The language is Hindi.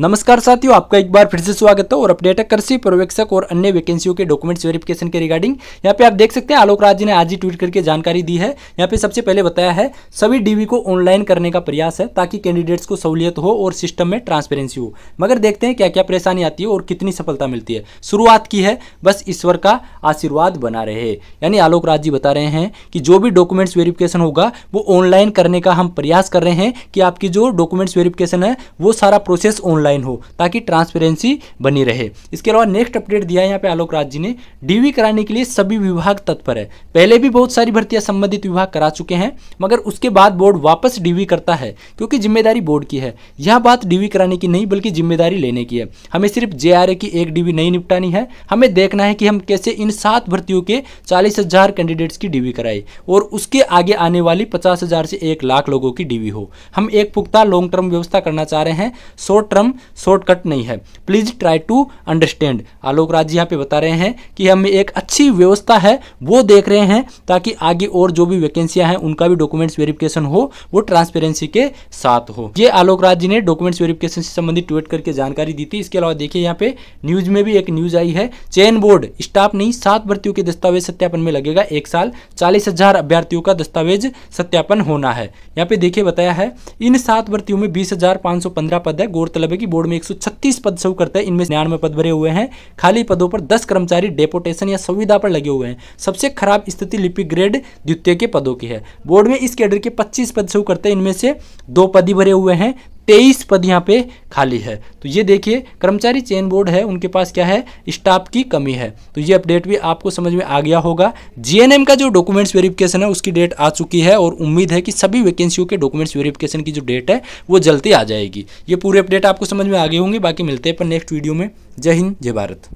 नमस्कार साथियों आपका एक बार फिर से स्वागत है और अपडेट है कृषि पर्यवेक्षक और अन्य वैकेंसियों के डॉक्यूमेंट्स वेरिफिकेशन के रिगार्डिंग यहाँ पे आप देख सकते हैं आलोक राज जी ने आज ही ट्वीट करके जानकारी दी है यहाँ पे सबसे पहले बताया है सभी डीवी को ऑनलाइन करने का प्रयास है ताकि कैंडिडेट्स को सहूलियत हो और सिस्टम में ट्रांसपेरेंसी हो मगर देखते हैं क्या क्या परेशानी आती है और कितनी सफलता मिलती है शुरुआत की है बस ईश्वर का आशीर्वाद बना रहे यानी आलोक राज जी बता रहे हैं कि जो भी डॉक्यूमेंट्स वेरिफिकेशन होगा वो ऑनलाइन करने का हम प्रयास कर रहे हैं कि आपकी जो डॉक्यूमेंट्स वेरिफिकेशन है वो सारा प्रोसेस ऑनलाइन ऑनलाइन हो ताकि ट्रांसपेरेंसी बनी रहे इसके अलावा नेक्स्ट अपडेट दिया है यहाँ पे आलोक राज जी ने डी कराने के लिए सभी विभाग तत्पर है पहले भी बहुत सारी भर्तियाँ संबंधित विभाग करा चुके हैं मगर उसके बाद बोर्ड वापस डी करता है क्योंकि जिम्मेदारी बोर्ड की है यह बात डी कराने की नहीं बल्कि जिम्मेदारी लेने की है हमें सिर्फ जे की एक डीवी नहीं निपटानी है हमें देखना है कि हम कैसे इन सात भर्तियों के चालीस हजार कैंडिडेट्स की डीवी कराए और उसके आगे आने वाली पचास हजार से एक लाख लोगों की डीवी हो हम एक पुख्ता लॉन्ग टर्म व्यवस्था करना चाह रहे हैं शॉर्ट टर्म शॉर्टकट नहीं है please try to understand Alok Raj ji यहाँ पे बता रहे हैं कि हमें एक अच्छी व्यवस्था है वो देख रहे हैं ताकि आगे और जो भी वैकेंसियां हैं उनका भी डॉक्यूमेंट्स वेरिफिकेशन हो वो ट्रांसपेरेंसी के साथ हो ये आलोक राज जी ने डॉक्यूमेंट्स वेरिफिकेशन से संबंधित ट्वीट करके जानकारी दी थी इसके अलावा देखिए यहाँ पे न्यूज में भी एक न्यूज आई है चयन बोर्ड स्टाफ नहीं सात भर्तियों के दस्तावेज सत्यापन में लगेगा एक साल चालीस अभ्यर्थियों का दस्तावेज सत्यापन होना है यहाँ पे देखिए बताया है इन सात भर्तियों में बीस हजार पाँच सौ पंद्रह पद है गौरतलब है की बोर्ड में एक पद सर्व करता है इनमें निन्यानवे पद भरे हुए हैं खाली पदों पर दस कर्मचारी डेपोटेशन या संविधा पर लगे हुए हैं सबसे खराब स्थिति लिपिक ग्रेड द्वितीय के पदों की है बोर्ड में इस कैडर के पच्चीस पद सर्व करते हैं इनमें से दो पद ही भरे हुए हैं तेईस पद यहाँ पे खाली है तो ये देखिए कर्मचारी चयन बोर्ड है उनके पास क्या है स्टाफ की कमी है तो ये अपडेट भी आपको समझ में आ गया होगा जीएनएम का जो डॉक्यूमेंट्स वेरिफिकेशन है उसकी डेट आ चुकी है और उम्मीद है कि सभी वैकेंसियों के डॉक्यूमेंट्स वेरिफिकेशन की जो डेट है वो जल्दी आ जाएगी ये पूरे अपडेट आपको समझ में आ गए होंगे बाकी मिलते हैं पर नेक्स्ट वीडियो में जय हिंद जय भारत